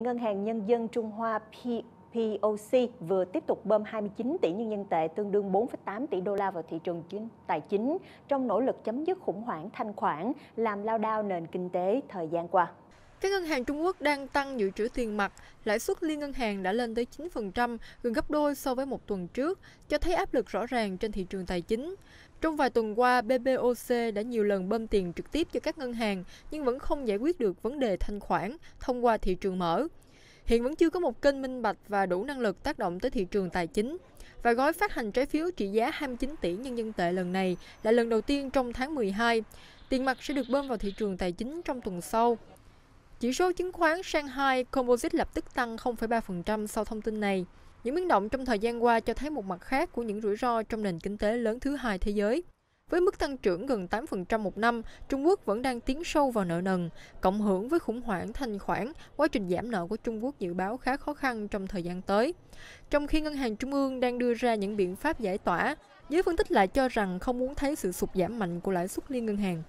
Ngân hàng Nhân dân Trung Hoa POC vừa tiếp tục bơm 29 tỷ nhân dân tệ tương đương 4,8 tỷ đô la vào thị trường tài chính trong nỗ lực chấm dứt khủng hoảng thanh khoản làm lao đao nền kinh tế thời gian qua. Các ngân hàng Trung Quốc đang tăng dự trữ tiền mặt, lãi suất liên ngân hàng đã lên tới 9%, gần gấp đôi so với một tuần trước, cho thấy áp lực rõ ràng trên thị trường tài chính. Trong vài tuần qua, BBOC đã nhiều lần bơm tiền trực tiếp cho các ngân hàng nhưng vẫn không giải quyết được vấn đề thanh khoản thông qua thị trường mở. Hiện vẫn chưa có một kênh minh bạch và đủ năng lực tác động tới thị trường tài chính. Và gói phát hành trái phiếu trị giá 29 tỷ nhân dân tệ lần này là lần đầu tiên trong tháng 12. Tiền mặt sẽ được bơm vào thị trường tài chính trong tuần sau. Chỉ số chứng khoán Shanghai Composite lập tức tăng 0,3% sau thông tin này. Những biến động trong thời gian qua cho thấy một mặt khác của những rủi ro trong nền kinh tế lớn thứ hai thế giới. Với mức tăng trưởng gần 8% một năm, Trung Quốc vẫn đang tiến sâu vào nợ nần, cộng hưởng với khủng hoảng thanh khoản, quá trình giảm nợ của Trung Quốc dự báo khá khó khăn trong thời gian tới. Trong khi ngân hàng trung ương đang đưa ra những biện pháp giải tỏa, giới phân tích lại cho rằng không muốn thấy sự sụt giảm mạnh của lãi suất liên ngân hàng.